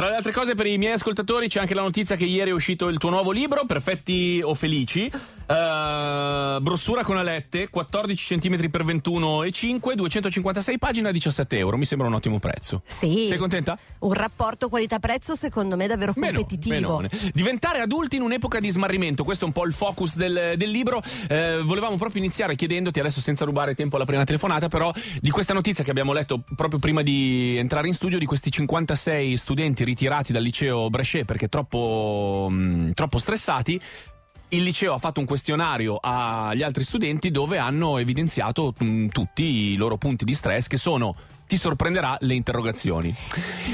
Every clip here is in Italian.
Tra le altre cose, per i miei ascoltatori c'è anche la notizia che ieri è uscito il tuo nuovo libro, Perfetti o Felici. Uh, brossura con alette, 14 cm x 21,5, 256 pagine a 17 euro. Mi sembra un ottimo prezzo. Sì. Sei contenta? Un rapporto qualità-prezzo, secondo me, davvero competitivo. Menone. Diventare adulti in un'epoca di smarrimento. Questo è un po' il focus del, del libro. Uh, volevamo proprio iniziare chiedendoti, adesso senza rubare tempo alla prima telefonata, però, di questa notizia che abbiamo letto proprio prima di entrare in studio, di questi 56 studenti ritirati dal liceo Brescia perché troppo, mh, mm, troppo stressati, il liceo ha fatto un questionario agli altri studenti dove hanno evidenziato mh, mm, tutti i loro punti di stress che sono ti sorprenderà le interrogazioni.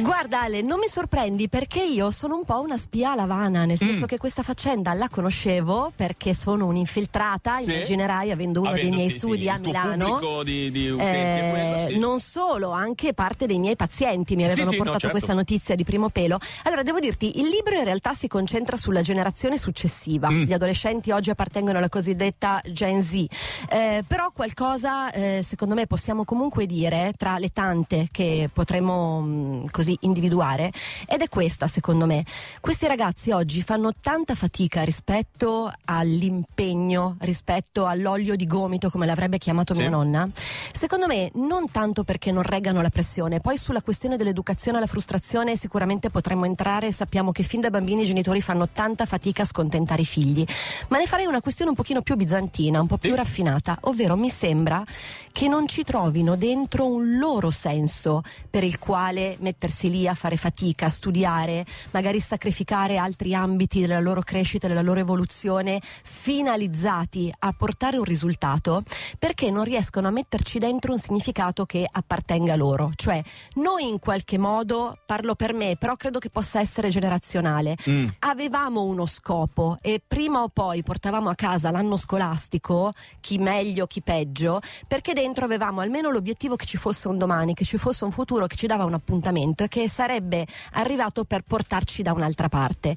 Guarda Ale, non mi sorprendi perché io sono un po' una spia alla vana, nel senso mm. che questa faccenda la conoscevo perché sono un'infiltrata, sì. immaginerai avendo uno avendo, dei miei sì, studi sì, a Milano. Di, di eh, quello, non solo, anche parte dei miei pazienti mi avevano portato no, certo. questa notizia di primo pelo. Allora, devo dirti, il libro in realtà si concentra sulla generazione successiva. Mm. Gli adolescenti oggi appartengono alla cosiddetta Gen Z. Eh, però qualcosa, eh, secondo me, possiamo comunque dire tra le tante tante che potremmo mh, mm, così individuare ed è questa secondo me. Questi ragazzi oggi fanno tanta fatica rispetto all'impegno, rispetto all'olio di gomito come l'avrebbe chiamato sì. mia nonna. Secondo me non tanto perché non reggano la pressione, poi sulla questione dell'educazione alla frustrazione sicuramente potremmo entrare sappiamo che fin da bambini i genitori fanno tanta fatica a scontentare i figli, ma ne farei una questione un pochino più bizantina, un po' più sì. raffinata, ovvero mi sembra che non ci trovino dentro un loro senso per il quale mettersi lì a fare fatica, a studiare, magari sacrificare altri ambiti della loro crescita, della loro evoluzione, finalizzati a portare un risultato, perché non riescono a metterci dentro un significato che appartenga a loro. Cioè, noi in qualche modo, parlo per me, però credo che possa essere generazionale, mm. avevamo uno scopo e prima o poi portavamo a casa l'anno scolastico, chi meglio, chi peggio, perché dentro avevamo almeno l'obiettivo che ci fosse un domani domani che ci fosse un futuro che ci dava un appuntamento e che sarebbe arrivato per portarci da un'altra parte.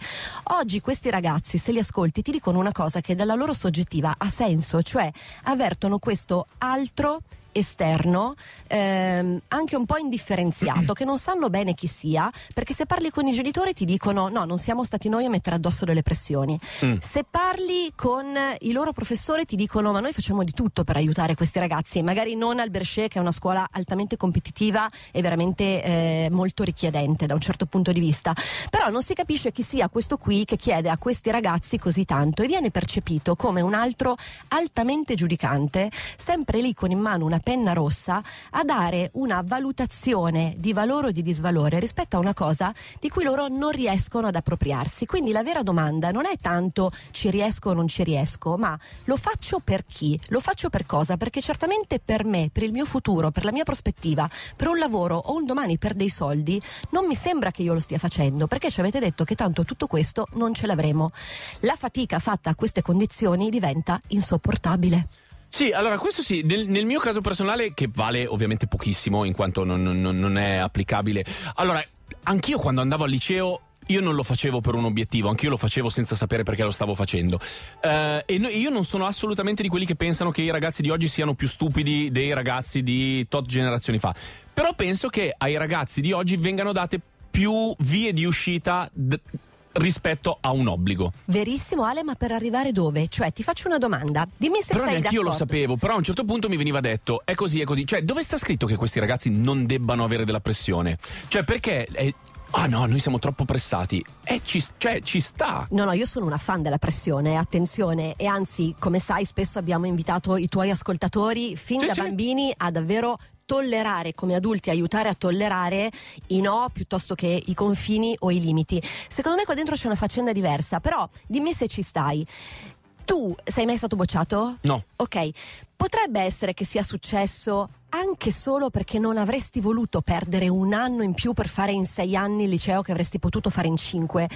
Oggi questi ragazzi, se li ascolti, ti dicono una cosa che dalla loro soggettiva ha senso, cioè avvertono questo altro esterno, ehm, anche un po' indifferenziato, che non sanno bene chi sia, perché se parli con i genitori ti dicono no, non siamo stati noi a mettere addosso delle pressioni. Mm. Se parli con i loro professori ti dicono ma noi facciamo di tutto per aiutare questi ragazzi, magari non al Berchet che è una scuola altamente competitiva e veramente eh, molto richiedente da un certo punto di vista, però non si capisce chi sia questo qui che chiede a questi ragazzi così tanto e viene percepito come un altro altamente giudicante, sempre lì con in mano una penna rossa a dare una valutazione di valore o di disvalore rispetto a una cosa di cui loro non riescono ad appropriarsi. Quindi la vera domanda non è tanto ci riesco o non ci riesco, ma lo faccio per chi? Lo faccio per cosa? Perché certamente per me, per il mio futuro, per la mia prospettiva, per un lavoro o un domani per dei soldi, non mi sembra che io lo stia facendo, perché ci avete detto che tanto tutto questo non ce l'avremo. La fatica fatta a queste condizioni diventa insopportabile. Sì, allora questo sì, nel, nel, mio caso personale, che vale ovviamente pochissimo in quanto non, non, non è applicabile. Allora, anch'io quando andavo al liceo io non lo facevo per un obiettivo, anch'io lo facevo senza sapere perché lo stavo facendo. Eh, e no, io non sono assolutamente di quelli che pensano che i ragazzi di oggi siano più stupidi dei ragazzi di tot generazioni fa. Però penso che ai ragazzi di oggi vengano date più vie di uscita d- rispetto a un obbligo. Verissimo Ale, ma per arrivare dove? Cioè ti faccio una domanda, dimmi se però sei d'accordo. Io lo sapevo, però a un certo punto mi veniva detto, è così, è così. Cioè dove sta scritto che questi ragazzi non debbano avere della pressione? Cioè perché... È, Ah no, noi siamo troppo pressati. E ci, cioè, ci sta. No, no, io sono una fan della pressione, attenzione. E anzi, come sai, spesso abbiamo invitato i tuoi ascoltatori fin sì, da sì. bambini a davvero tollerare come adulti, aiutare a tollerare i no piuttosto che i confini o i limiti. Secondo me qua dentro c'è una faccenda diversa, però dimmi se ci stai. Tu sei mai stato bocciato? No. Ok, potrebbe essere che sia successo anche solo perché non avresti voluto perdere un anno in più per fare in sei anni il liceo che avresti potuto fare in cinque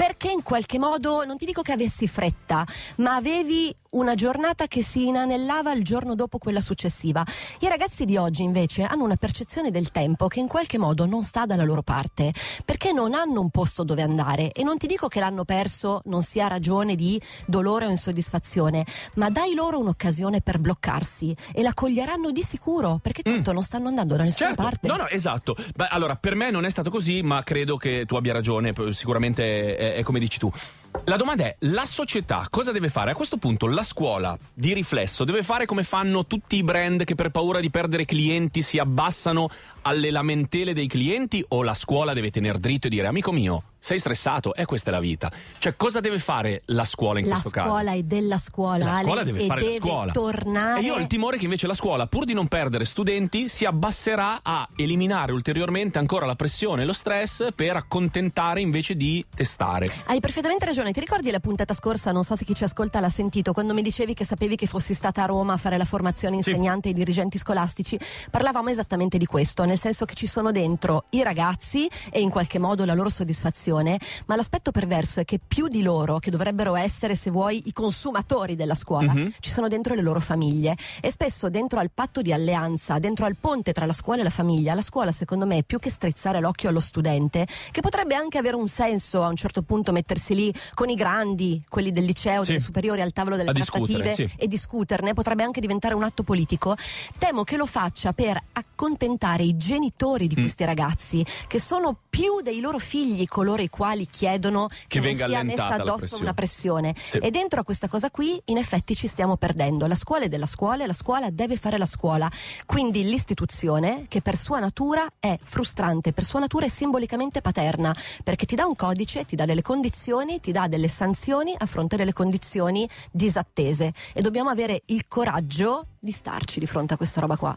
perché in qualche modo, non ti dico che avessi fretta, ma avevi una giornata che si inanellava il giorno dopo quella successiva. I ragazzi di oggi invece hanno una percezione del tempo che in qualche modo non sta dalla loro parte, perché non hanno un posto dove andare e non ti dico che l'hanno perso non sia ragione di dolore o insoddisfazione, ma dai loro un'occasione per bloccarsi e la coglieranno di sicuro, perché mm. tanto mm. non stanno andando da nessuna certo. parte. No, no, esatto. Beh, allora, per me non è stato così, ma credo che tu abbia ragione, sicuramente è come, eh, eh, come dici tu. La domanda è, la società cosa deve fare? A questo punto la scuola, di riflesso, deve fare come fanno tutti i brand che per paura di perdere clienti si abbassano alle lamentele dei clienti o la scuola deve tener dritto e dire, amico mio, sei stressato e eh, questa è la vita. Cioè, cosa deve fare la scuola in la questo caso? La scuola è della scuola, la Ale, scuola deve fare deve la scuola. Tornare... E io ho il timore che invece la scuola, pur di non perdere studenti, si abbasserà a eliminare ulteriormente ancora la pressione e lo stress per accontentare invece di testare. Hai perfettamente ragione. Ti ricordi la puntata scorsa? Non so se chi ci ascolta l'ha sentito, quando mi dicevi che sapevi che fossi stata a Roma a fare la formazione insegnante sì. ai dirigenti scolastici. Parlavamo esattamente di questo, nel senso che ci sono dentro i ragazzi e in qualche modo la loro soddisfazione formazione, ma l'aspetto perverso è che più di loro, che dovrebbero essere, se vuoi, i consumatori della scuola, mm-hmm. ci sono dentro le loro famiglie e spesso dentro al patto di alleanza, dentro al ponte tra la scuola e la famiglia, la scuola secondo me è più che strizzare l'occhio allo studente, che potrebbe anche avere un senso a un certo punto mettersi lì con i grandi, quelli del liceo, sì. delle superiori al tavolo delle a trattative sì. e discuterne, potrebbe anche diventare un atto politico, temo che lo faccia per acc- accontentare i genitori di mm. questi ragazzi che sono più dei loro figli coloro i quali chiedono che, che non sia messa addosso pressione. una pressione. Sì. E dentro a questa cosa qui in effetti ci stiamo perdendo. La scuola è della scuola e la scuola deve fare la scuola. Quindi l'istituzione che per sua natura è frustrante, per sua natura è simbolicamente paterna, perché ti dà un codice, ti dà delle condizioni, ti dà delle sanzioni a fronte delle condizioni disattese e dobbiamo avere il coraggio di starci di fronte a questa roba qua.